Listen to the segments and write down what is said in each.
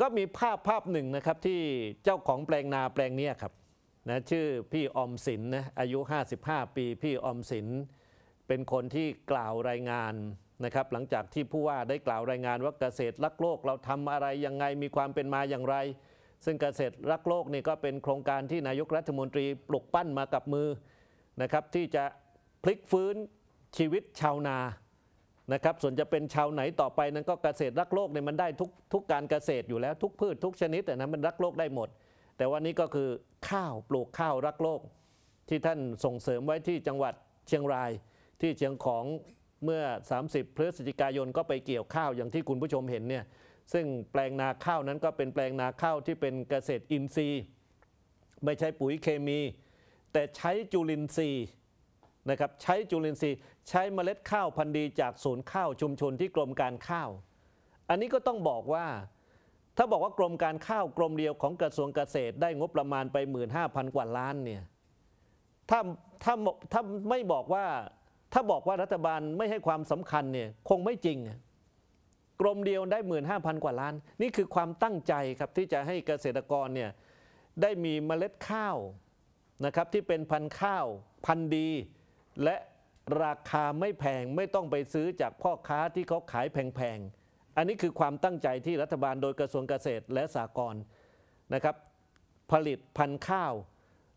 ก็มีภาพภาพหนึ่งนะครับที่เจ้าของแปลงนาแปลงนี้ครับนะชื่อพี่อมสินนะอายุ 55 ปี พี่อมสินเป็นคนที่กล่าวรายงานนะครับหลังจากที่ผู้ว่าได้กล่าวรายงานว่าเกษตรรักโลกเราทำอะไรยังไงมีความเป็นมาอย่างไร ซึ่งเกษตรรักโลกนี่ก็เป็นโครงการที่นายกรัฐมนตรีปลุกปั้นมากับมือนะครับที่จะพลิกฟื้นชีวิตชาวนานะครับส่วนจะเป็นชาวไหนต่อไปนั้นก็เกษตรรักโลกเนี่ยมันได้ทุกทุกการเกษตรอยู่แล้วทุกพืช ทุกชนิดแต่นั้นมันรักโลกได้หมด แต่วันนี้ก็คือข้าวปลูกข้าวรักโลก ที่ท่านส่งเสริมไว้ที่จังหวัดเชียงรายที่เชียงของเมื่อ 30พฤศจิกายนก็ไปเกี่ยวข้าวอย่างที่คุณผู้ชมเห็นเนี่ยซึ่งแปลงนาข้าวนั้นก็เป็นแปลงนาข้าวที่เป็นเกษตรอินทรีย์ ไม่ใช้ปุ๋ยเคมี แต่ใช้จุลินทรีย์นะครับใช้จุลินทรีย์ใช้เมล็ดข้าวพันธุ์ดี จากศูนย์ข้าวชุมชนที่กรมการข้าวอันนี้ก็ต้องบอกว่าถ้าบอกว่ากรมการข้าวกรมเดียวของกระทรวงเกษตรได้งบประมาณไป15,000กว่าล้านเนี่ยถ้าถ้าถ้าไม่บอกว่าถ้าบอกว่ารัฐบาลไม่ให้ความสำคัญเนี่ยคงไม่จริงกรมเดียวได้15,000กว่าล้าน นี่คือความตั้งใจครับที่จะให้เกษตรกรเนี่ยได้มีเมล็ดข้าวนะครับที่เป็นพันธุ์ข้าวพันธุ์ดีและราคาไม่แพงไม่ต้องไปซื้อจากพ่อค้าที่เขาขายแพงๆ อันนี้คือความตั้งใจที่รัฐบาลโดยกระทรวงเกษตรและสหกรณ์นะครับผลิตพันธุ์ข้าว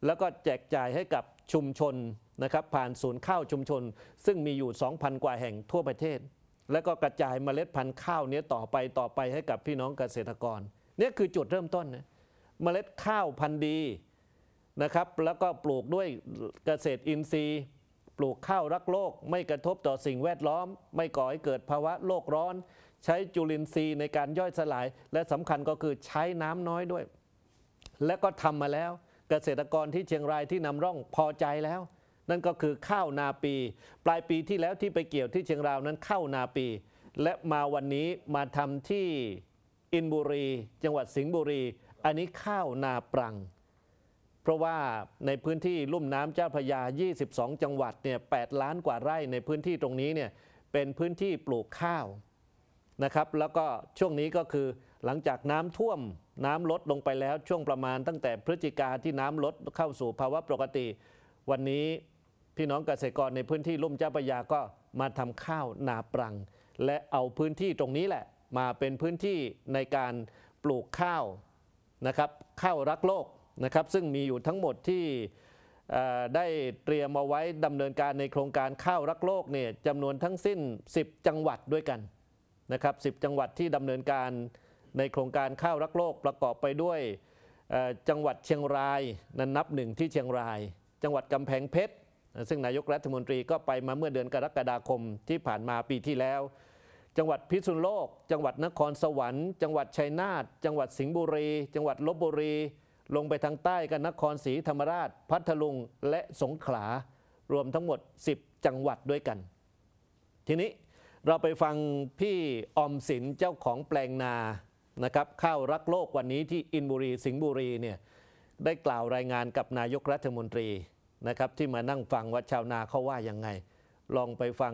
แล้วก็แจกจ่ายให้กับชุมชนนะครับผ่านศูนย์ข้าวชุมชนซึ่งมีอยู่2,000กว่าแห่งทั่วประเทศ แล้วก็กระจายเมล็ดพันธุ์ข้าวนี้ต่อไปต่อไปให้กับพี่น้องเกษตรกรนี่คือจุดเริ่มต้นนะเมล็ดข้าวพันธุ์ดีนะครับแล้วก็ปลูกด้วยเกษตรอินทรีย์ปลูกข้าวรักโลกไม่กระทบต่อสิ่งแวดล้อม ไม่ก่อให้เกิดภาวะโลกร้อน ใช้จุลินทรีย์ในการย่อยสลาย และสำคัญก็คือใช้น้ำน้อยด้วย และก็ทำมาแล้วเกษตรกรที่เชียงรายที่นำร่องพอใจแล้ว นั่นก็คือข้าวนาปี ปลายปีที่แล้วที่ไปเกี่ยวที่เชียงรายนั้นข้าวนาปี และมาวันนี้มาทำที่อินบุรี จังหวัดสิงห์บุรี อันนี้ข้าวนาปรังราะว่าในพื้นที่ลุ่มน้ำเจ้าพระยา 22 จังหวัดเนี่ย8ล้านกว่าไร่ในพื้นที่ตรงนี้เนี่ย เป็นพื้นที่ปลูกข้าวนะครับ แล้วก็ช่วงนี้ก็คือหลังจากน้ำท่วมน้ำลดลงไปแล้วช่วงประมาณ ตั้งแต่พฤศจิกาที่น้ำลดเข้าสู่ภาวะปกติ วันนี้พี่น้องเกษตรกรในพื้นที่ลุ่มเจ้าพระยาก็มาทำข้าวนาปรังและเอาพื้นที่ตรงนี้แหละ มาเป็นพื้นที่ในการปลูกข้าวนะครับข้าวรักโลกนะครับซึ่งมีอยู่ทั้งหมดที่ได้เตรียมมาไว้ดำเนินการในโครงการข้าวรักโลกเนี่ยจำนวนทั้งสิ้น 10 จังหวัดด้วยกันนะครับ10 จังหวัดที่ดำเนินการในโครงการข้าวรักโลกประกอบไปด้วยจังหวัดเชียงรายนั้นนับหนึ่งที่เชียงราย จังหวัดกำแพงเพชรซึ่งนายกรัฐมนตรีก็ไปมาเมื่อเดือนกรกฎาคมที่ผ่านมาปีที่แล้ว จังหวัดพิษณุโลก จังหวัดนครสวรรค์จังหวัดชัยนาทจังหวัดสิงห์บุรี จังหวัดลบบุรีลงไปทางใต้กันนครศรีธรรมราช พัทลุงและสงขลารวมทั้งหมด 10 จังหวัดด้วยกัน ทีนี้เราไปฟังพี่อมสินเจ้าของแปลงนานะครับข้าวรักโลกวันนี้ที่อินบุรี สิงห์บุรีเนี่ยได้กล่าวรายงานกับนายกรัฐมนตรีนะครับที่มานั่งฟังว่าชาวนาเขาว่ายังไง ลองไปฟัง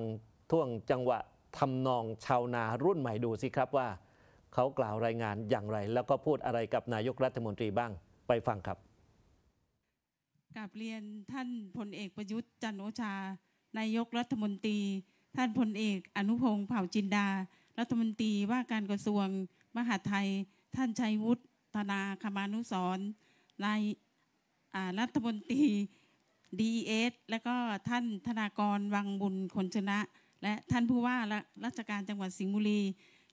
ท่วงจังหวะทำนองชาวนารุ่นใหม่ดูสิครับว่าเขากล่าวรายงานอย่างไร แล้วก็พูดอะไรกับนายกรัฐมนตรีบ้างไปฟังครับกับเรียนท่านพลเอกประยุทธ์จันโอชา นายกรัฐมนตรี ท่านพลเอกอนุพงศ์เผ่าจินดารัฐมนตรีว่าการกระทรวง มหาดไทย ท่านชัยวุฒิธนาคมานุสรนายรัฐมนตรีดีเอสและก็ท่านธนากรวังบุญคนชนะ และท่านผู้ว่าราชการจังหวัดสิงห์บุรี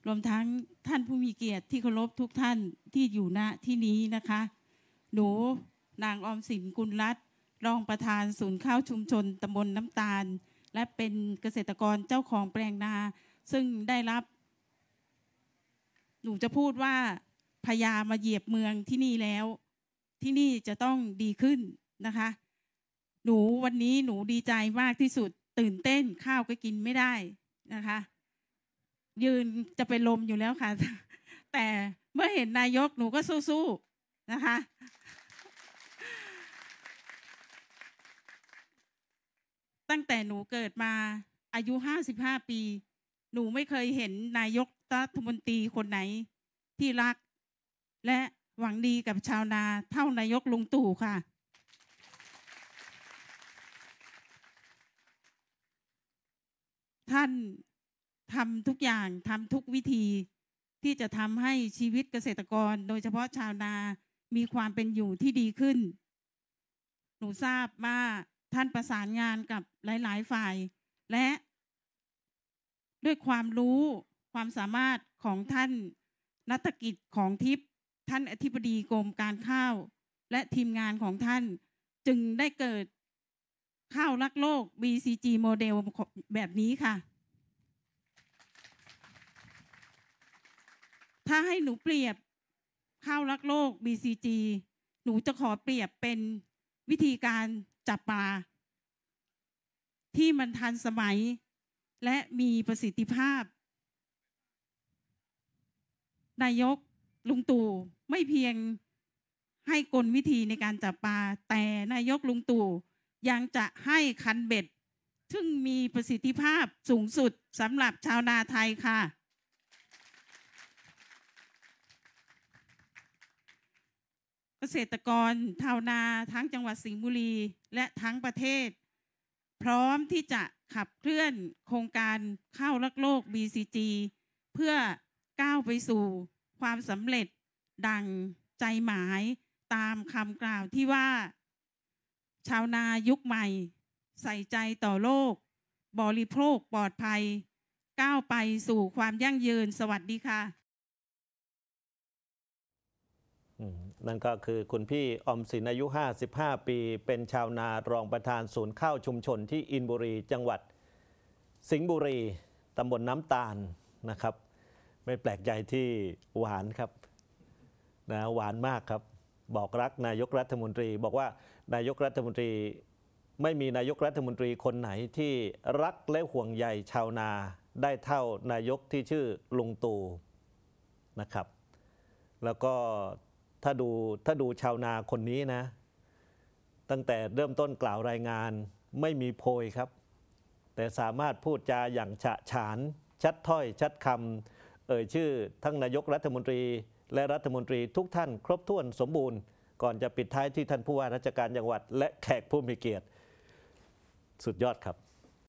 รวมทั้งท่านผู้มีเกียรติที่เคารพทุกท่านที่อยู่ณที่นี้นะคะหนูนางออมสินกุลรัตน์รองประธานศูนย์ข้าวชุมชนตำบลน้ำตาล และเป็นเกษตรกรเจ้าของแปลงนา ซึ่งได้รับ หนูจะพูดว่าพญามาเหยียบเมืองที่นี่แล้ว ที่นี่จะต้องดีขึ้นนะคะ หนูวันนี้หนูดีใจมากที่สุด ตื่นเต้นข้าวก็กินไม่ได้นะคะ ยืนจะเป็นลมอยู่แล้วค่ะ แต่เมื่อเห็นนายกหนูก็สู้ๆนะคะตั้งแต่หนูเกิดมาอายุห้าสิบห้าปี หนูไม่เคยเห็นนายกรัฐมนตรีคนไหนที่รักและหวังดีกับชาวนาเท่านายกลุงตู่ค่ะ ท่านทำทุกอย่างทำทุกวิธีที่จะทำให้ชีวิตเกษตรกร โดยเฉพาะชาวนามีความเป็นอยู่ที่ดีขึ้น หนูทราบว่าท่านประสานงานกับหลาย ๆ ฝ่าย และ ด้วยความรู้ความสามารถของท่านนักกิจของทิพย์ท่านอธิบดีกรมการข้าวและทีมงานของท่าน จึงได้เกิดข้าวรักโลก BCG โมเดลแบบนี้ค่ะ ถ้าให้หนูเปรียบข้าวรักโลก BCG หนูจะขอเปรียบเป็นวิธีการจับปลาที่มันทันสมัยและมีประสิทธิภาพ นายกลุงตู่ไม่เพียงให้กลวิธีในการจับปลาแต่นายกลุงตู่ยังจะให้คันเบ็ด ซึ่งมีประสิทธิภาพสูงสุดสำหรับชาวนาไทยค่ะเกษตรกรชาวนาทั้งจังหวัดสิงห์บุรีและทั้งประเทศ พร้อมที่จะขับเคลื่อนโครงการเข้ารักโลก BCG เพื่อก้าวไปสู่ความสำเร็จ ดัง ใจหมาย ตามคำกล่าวที่ว่า ชาวนายุคใหม่ ใส่ใจต่อโลกบริโภคปลอดภัยก้าวไปสู่ความยั่งยืนสวัสดีค่ะนั่นก็คือคุณพี่อมศินอายุ 55 ปี เป็นชาวนารองประธานศูนย์ข้าวชุมชน ที่อินบุรีจังหวัดสิงห์บุรี ตำบลน้ำตาลนะครับ ไม่แปลกใจที่หวานครับนะหวานมากครับ บอกรักนายกรัฐมนตรีบอกว่านายกรัฐมนตรีไม่มีนายกรัฐมนตรีคนไหนที่รักและห่วงใยชาวนาได้เท่านายกที่ชื่อลุงตู่นะครับ แล้วก็ถ้าดูถ้าดูชาวนาคนนี้นะ ตั้งแต่เริ่มต้นกล่าวรายงานไม่มีโพยครับ แต่สามารถพูดจาอย่างฉะฉาน ชัดถ้อยชัดคำเอ่ยชื่อทั้งนายกรัฐมนตรีและรัฐมนตรีทุกท่าน ครบถ้วนสมบูรณ์ก่อนจะปิดท้ายที่ท่านผู้ว่าราชการจังหวัดและแขกผู้มีเกียรติ สุดยอดครับ